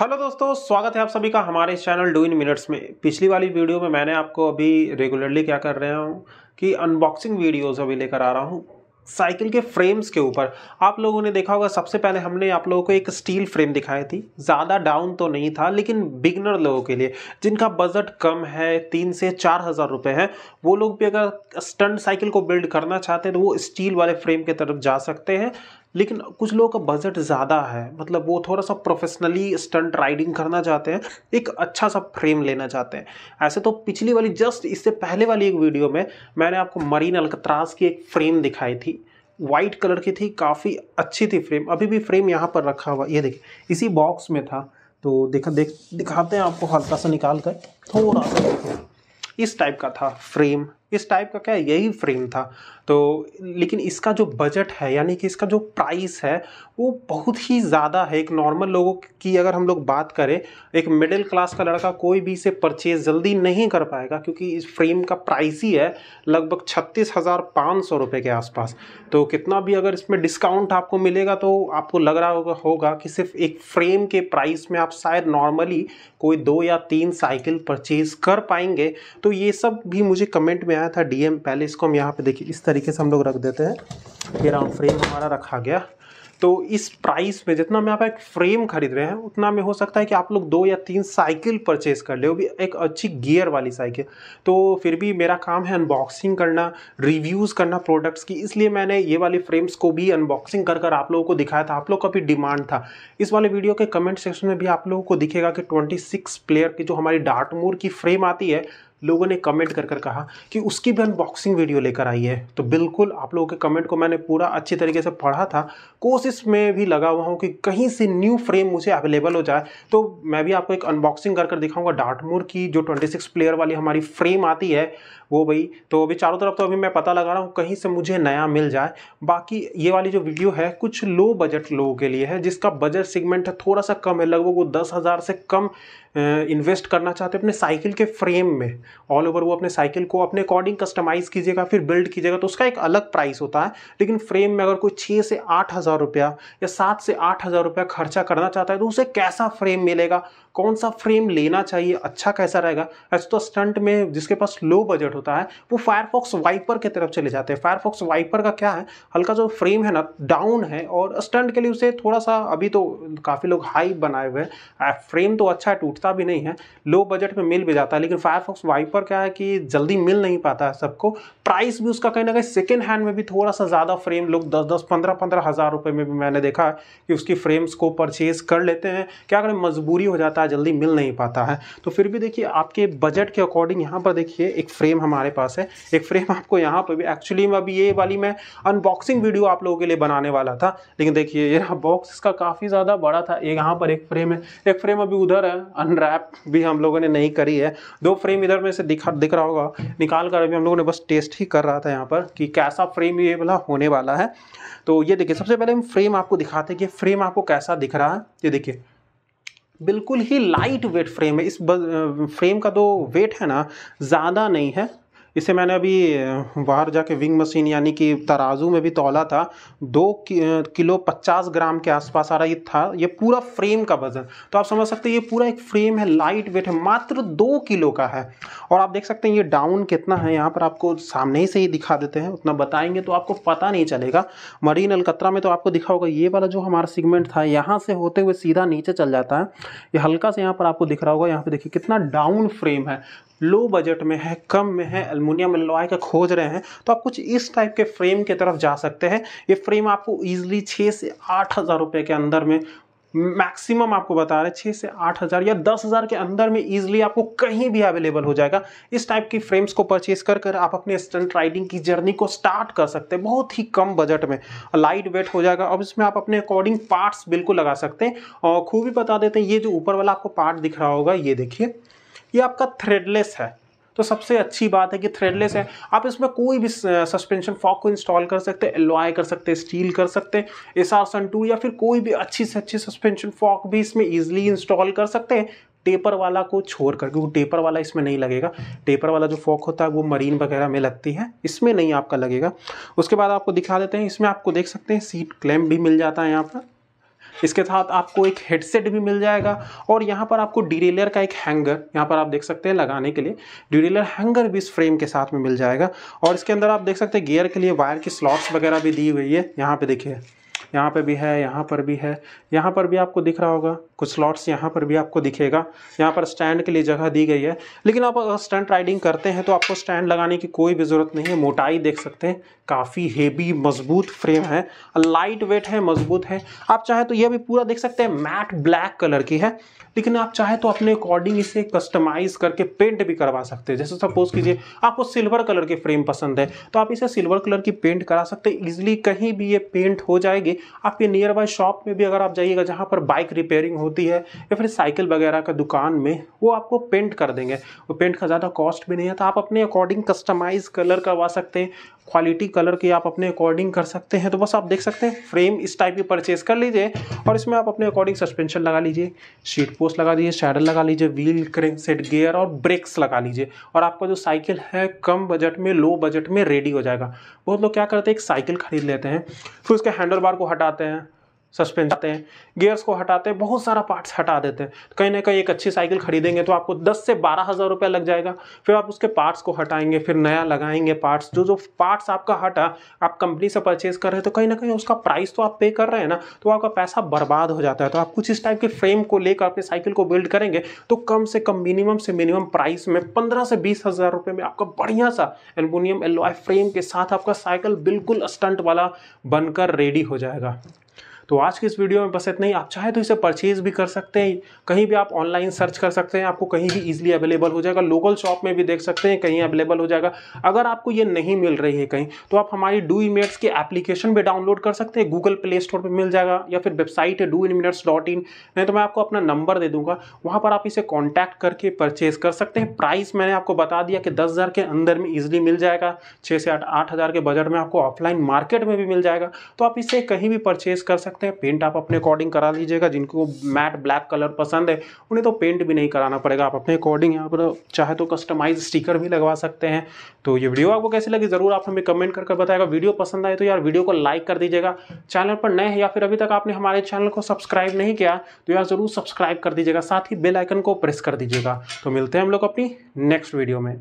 hello दोस्तों स्वागत है आप सभी का हमारे चैनल डू इन मिनट्स में पिछली वाली वीडियो में मैंने आपको अभी रेगुलरली क्या कर रहा हूँ कि अनबॉक्सिंग वीडियोस अभी लेकर आ रहा हूँ साइकिल के फ्रेम्स के ऊपर आप लोगों ने देखा होगा सबसे पहले हमने आप लोगों को एक स्टील फ्रेम दिखाई थी ज़्यादा डाउन तो नहीं था लेकिन बिगनर लोगों के लिए जिनका बजट कम है तीन से चार हज़ार रुपये हैं वो लोग भी अगर स्टंट साइकिल को बिल्ड करना चाहते हैं तो वो स्टील वाले फ्रेम के तरफ जा सकते हैं लेकिन कुछ लोगों का बजट ज़्यादा है मतलब वो थोड़ा सा प्रोफेशनली स्टंट राइडिंग करना चाहते हैं एक अच्छा सा फ्रेम लेना चाहते हैं ऐसे तो पिछली वाली जस्ट इससे पहले वाली एक वीडियो में मैंने आपको मरीन अलकतराज की एक फ्रेम दिखाई थी वाइट कलर की थी काफ़ी अच्छी थी फ्रेम अभी भी फ्रेम यहाँ पर रखा हुआ ये देखिए इसी बॉक्स में था तो देखा देख दिखाते हैं आपको हल्का सा निकाल कर थोड़ा सा इस टाइप का था फ्रेम इस टाइप का क्या है यही फ्रेम था तो लेकिन इसका जो बजट है यानी कि इसका जो प्राइस है वो बहुत ही ज़्यादा है एक नॉर्मल लोगों की अगर हम लोग बात करें एक मिडिल क्लास का लड़का कोई भी इसे परचेज जल्दी नहीं कर पाएगा क्योंकि इस फ्रेम का प्राइस ही है लगभग छत्तीस हज़ार पाँच सौ रुपये के आसपास तो कितना भी अगर इसमें डिस्काउंट आपको मिलेगा तो आपको लग रहा होगा होगा कि सिर्फ एक फ्रेम के प्राइस में आप शायद नॉर्मली कोई दो या तीन साइकिल परचेज कर पाएंगे तो ये सब भी मुझे कमेंट में आया था डीएम पहले इसको हम यहाँ पे देखिए इस तरीके से हम लोग रख देते हैं ये राउंड फ्रेम हमारा रखा गया तो इस प्राइस में जितना मैं आप एक फ्रेम खरीद रहे हैं उतना में हो सकता है कि आप लोग दो या तीन साइकिल परचेज कर ले भी एक अच्छी गियर वाली साइकिल तो फिर भी मेरा काम है अनबॉक्सिंग करना रिव्यूज़ करना प्रोडक्ट्स की इसलिए मैंने ये वाले फ्रेम्स को भी अनबॉक्सिंग कर कर आप लोगों को दिखाया था आप लोग का भी डिमांड था इस वाले वीडियो के कमेंट सेक्शन में भी आप लोगों को दिखेगा कि ट्वेंटी प्लेयर की जो हमारी डार्टमोर की फ्रेम आती है लोगों ने कमेंट कर कर कहा कि उसकी भी अनबॉक्सिंग वीडियो लेकर आई है तो बिल्कुल आप लोगों के कमेंट को मैंने पूरा अच्छी तरीके से पढ़ा था कोशिश में भी लगा हुआ हूँ कि कहीं से न्यू फ्रेम मुझे अवेलेबल हो जाए तो मैं भी आपको एक अनबॉक्सिंग कर कर दिखाऊंगा डाटमूर की जो 26 प्लेयर वाली हमारी फ्रेम आती है वो भाई तो अभी चारों तरफ तो अभी मैं पता लगा रहा हूँ कहीं से मुझे नया मिल जाए बाकी ये वाली जो वीडियो है कुछ लो बजट लोगों के लिए है जिसका बजट सेगमेंट है थोड़ा सा कम है लगभग वो दस हज़ार से कम इन्वेस्ट करना चाहते हैं अपने साइकिल के फ्रेम में ऑल ओवर वो अपने साइकिल को अपने अकॉर्डिंग कस्टमाइज़ कीजिएगा फिर बिल्ड कीजिएगा तो उसका एक अलग प्राइस होता है लेकिन फ्रेम में अगर कोई छः से आठ हज़ार रुपया या सात से आठ हज़ार रुपया खर्चा करना चाहता है तो उसे कैसा फ्रेम मिलेगा कौन सा फ्रेम लेना चाहिए अच्छा कैसा रहेगा ऐसे तो स्टंट में जिसके पास लो बजट होता है वो फायरफॉक्स वाइपर की तरफ चले जाते हैं फायरफॉक्स वाइपर का क्या है हल्का जो फ्रेम है ना डाउन है और स्टंट के लिए उसे थोड़ा सा अभी तो काफ़ी लोग हाई बनाए हुए हैं फ्रेम तो अच्छा है टूटता भी नहीं है लो बजट में मिल भी जाता है लेकिन फायरफॉक्स वाइप वाइपर क्या है कि जल्दी मिल नहीं पाता है सबको प्राइस भी उसका कहीं ना कहीं सेकेंड हैंड में भी थोड़ा सा ज़्यादा फ्रेम लोग दस दस पंद्रह पंद्रह हज़ार रुपये में भी मैंने देखा है कि उसकी फ्रेम्स को परचेज कर लेते हैं क्या करें मजबूरी हो जाता है जल्दी मिल नहीं पाता है तो फिर भी देखिए आपके बजट के अकॉर्डिंग यहाँ पर देखिए एक फ्रेम हमारे पास है एक फ्रेम आपको यहाँ पर भी एक्चुअली में अभी ये वाली मैं अनबॉक्सिंग वीडियो आप लोगों के लिए बनाने वाला था लेकिन देखिए ये बॉक्स इसका काफ़ी ज़्यादा बड़ा था यहाँ पर एक फ्रेम है एक फ्रेम अभी उधर है अनरैप भी हम लोगों ने नहीं करी है दो फ्रेम इधर में तरह से दिखा दिख रहा होगा निकाल कर अभी हम लोगों ने बस टेस्ट ही कर रहा था यहाँ पर कि कैसा फ्रेम ये वाला होने वाला है तो ये देखिए सबसे पहले हम फ्रेम आपको दिखाते हैं कि फ्रेम आपको कैसा दिख रहा है ये देखिए बिल्कुल ही लाइट वेट फ्रेम है इस फ्रेम का तो वेट है ना ज़्यादा नहीं है इसे मैंने अभी बाहर जाके विंग मशीन यानी कि तराजू में भी तोला था दो कि, किलो पचास ग्राम के आसपास आ रहा ये था ये पूरा फ्रेम का वजन तो आप समझ सकते हैं ये पूरा एक फ्रेम है लाइट वेट है मात्र दो किलो का है और आप देख सकते हैं ये डाउन कितना है यहाँ पर आपको सामने ही से ही दिखा देते हैं उतना बताएंगे तो आपको पता नहीं चलेगा मरीन अलकतरा में तो आपको दिखा होगा ये वाला जो हमारा सिगमेंट था यहाँ से होते हुए सीधा नीचे चल जाता है ये हल्का से यहाँ पर आपको दिख रहा होगा यहाँ पर देखिए कितना डाउन फ्रेम है लो बजट में है कम में है अल्मोनियम एलॉय का खोज रहे हैं तो आप कुछ इस टाइप के फ्रेम की तरफ जा सकते हैं ये फ्रेम आपको ईजिली छः से आठ हज़ार रुपये के अंदर में मैक्सिमम आपको बता रहे हैं छः से आठ हज़ार या दस हज़ार के अंदर में ईजिली आपको कहीं भी अवेलेबल हो जाएगा इस टाइप की फ्रेम्स को परचेज कर कर आप अपने स्टंट राइडिंग की जर्नी को स्टार्ट कर सकते हैं बहुत ही कम बजट में लाइट वेट हो जाएगा अब इसमें आप अपने अकॉर्डिंग पार्ट्स बिल्कुल लगा सकते हैं और खूबी बता देते हैं ये जो ऊपर वाला आपको पार्ट दिख रहा होगा ये देखिए ये आपका थ्रेडलेस है तो सबसे अच्छी बात है कि थ्रेडलेस है आप इसमें कोई भी सस्पेंशन फॉक को इंस्टॉल कर सकते हैं एलॉय कर सकते हैं स्टील कर सकते हैं एस सन टू या फिर कोई भी अच्छी से अच्छी सस्पेंशन फॉक भी इसमें ईजिली इंस्टॉल कर सकते हैं टेपर वाला को छोड़ कर क्योंकि टेपर वाला इसमें नहीं लगेगा टेपर वाला जो फॉक होता है वो मरीन वगैरह में लगती है इसमें नहीं आपका लगेगा उसके बाद आपको दिखा देते हैं इसमें आपको देख सकते हैं सीट क्लैम्प भी मिल जाता है यहाँ पर इसके साथ आपको एक हेडसेट भी मिल जाएगा और यहाँ पर आपको डिरेलर का एक हैंगर यहाँ पर आप देख सकते हैं लगाने के लिए डिरेलर हैंगर भी इस फ्रेम के साथ में मिल जाएगा और इसके अंदर आप देख सकते हैं गियर के लिए वायर की स्लॉट्स वगैरह भी दी हुई है यहाँ पर देखिए यहाँ पे भी है यहाँ पर भी है यहाँ पर भी आपको दिख रहा होगा कुछ स्लॉट्स यहाँ पर भी आपको दिखेगा यहाँ पर स्टैंड के लिए जगह दी गई है लेकिन आप अगर स्टैंड राइडिंग करते हैं तो आपको स्टैंड लगाने की कोई भी ज़रूरत नहीं है मोटाई देख सकते हैं काफ़ी हेवी मजबूत फ्रेम है लाइट वेट है मजबूत है आप चाहे तो यह भी पूरा देख सकते हैं मैट ब्लैक कलर की है लेकिन आप चाहे तो अपने अकॉर्डिंग इसे कस्टमाइज करके पेंट भी करवा सकते हैं जैसे सपोज कीजिए आपको सिल्वर कलर के फ्रेम पसंद है तो आप इसे सिल्वर कलर की पेंट करा सकते हैं ईजिली कहीं भी ये पेंट हो जाएगी आपके नियर बाय शॉप में भी अगर आप जाइएगा जहाँ पर बाइक रिपेयरिंग होती है या फिर साइकिल वगैरह का दुकान में वो आपको पेंट कर देंगे वो पेंट का ज़्यादा कॉस्ट भी नहीं है तो आप अपने अकॉर्डिंग कस्टमाइज कलर करवा सकते हैं क्वालिटी कलर की आप अपने अकॉर्डिंग कर सकते हैं तो बस आप देख सकते हैं फ्रेम इस टाइप की परचेज कर लीजिए और इसमें आप अपने अकॉर्डिंग सस्पेंशन लगा लीजिए सीट पोस्ट लगा लीजिए शैडल लगा लीजिए व्हील क्रिंग सेट गेयर और ब्रेक्स लगा लीजिए और आपका जो साइकिल है कम बजट में लो बजट में रेडी हो जाएगा बहुत लोग क्या करते हैं एक साइकिल खरीद लेते हैं फिर उसके हैंडल बार को हटाते हैं सस्पेंस जाते हैं गियर्स को हटाते हैं बहुत सारा पार्ट्स हटा देते हैं तो कहीं ना कहीं एक अच्छी साइकिल खरीदेंगे तो आपको दस से बारह हज़ार रुपया लग जाएगा फिर आप उसके पार्ट्स को हटाएंगे फिर नया लगाएंगे पार्ट्स जो जो पार्ट्स आपका हटा आप कंपनी से परचेज कर रहे हैं तो कहीं ना कहीं उसका प्राइस तो आप पे कर रहे हैं ना तो आपका पैसा बर्बाद हो जाता है तो आप कुछ इस टाइप के फ्रेम को लेकर अपनी साइकिल को बिल्ड करेंगे तो कम से कम मिनिमम से मिनिमम प्राइस में पंद्रह से बीस हज़ार रुपये में आपका बढ़िया सा एल्यूमिनियम एलॉय फ्रेम के साथ आपका साइकिल बिल्कुल स्टंट वाला बनकर रेडी हो जाएगा तो आज की इस वीडियो में बस इतना ही आप चाहे तो इसे परचेज भी कर सकते हैं कहीं भी आप ऑनलाइन सर्च कर सकते हैं आपको कहीं भी इज़िली अवेलेबल हो जाएगा लोकल शॉप में भी देख सकते हैं कहीं अवेलेबल हो जाएगा अगर आपको ये नहीं मिल रही है कहीं तो आप हमारी डू इमेट्स की एप्लीकेशन भी डाउनलोड कर सकते हैं गूगल प्ले स्टोर पर मिल जाएगा या फिर वेबसाइट है डू डॉट इन नहीं तो मैं आपको अपना नंबर दे दूंगा वहाँ पर आप इसे कॉन्टैक्ट करके परचेज कर सकते हैं प्राइस मैंने आपको बता दिया कि दस के अंदर में ईजिली मिल जाएगा छः से आठ आठ के बजट में आपको ऑफलाइन मार्केट में भी मिल जाएगा तो आप इसे कहीं भी परचेज कर सकते सकते हैं पेंट आप अपने अकॉर्डिंग करा लीजिएगा जिनको मैट ब्लैक कलर पसंद है उन्हें तो पेंट भी नहीं कराना पड़ेगा आप अपने अकॉर्डिंग यहाँ पर चाहे तो कस्टमाइज स्टिकर भी लगवा सकते हैं तो ये वीडियो आपको कैसी लगी ज़रूर आप हमें कमेंट करके बताएगा वीडियो पसंद आए तो यार वीडियो को लाइक कर दीजिएगा चैनल पर नए हैं या फिर अभी तक आपने हमारे चैनल को सब्सक्राइब नहीं किया तो यार ज़रूर सब्सक्राइब कर दीजिएगा साथ ही बेलाइकन को प्रेस कर दीजिएगा तो मिलते हैं हम लोग अपनी नेक्स्ट वीडियो में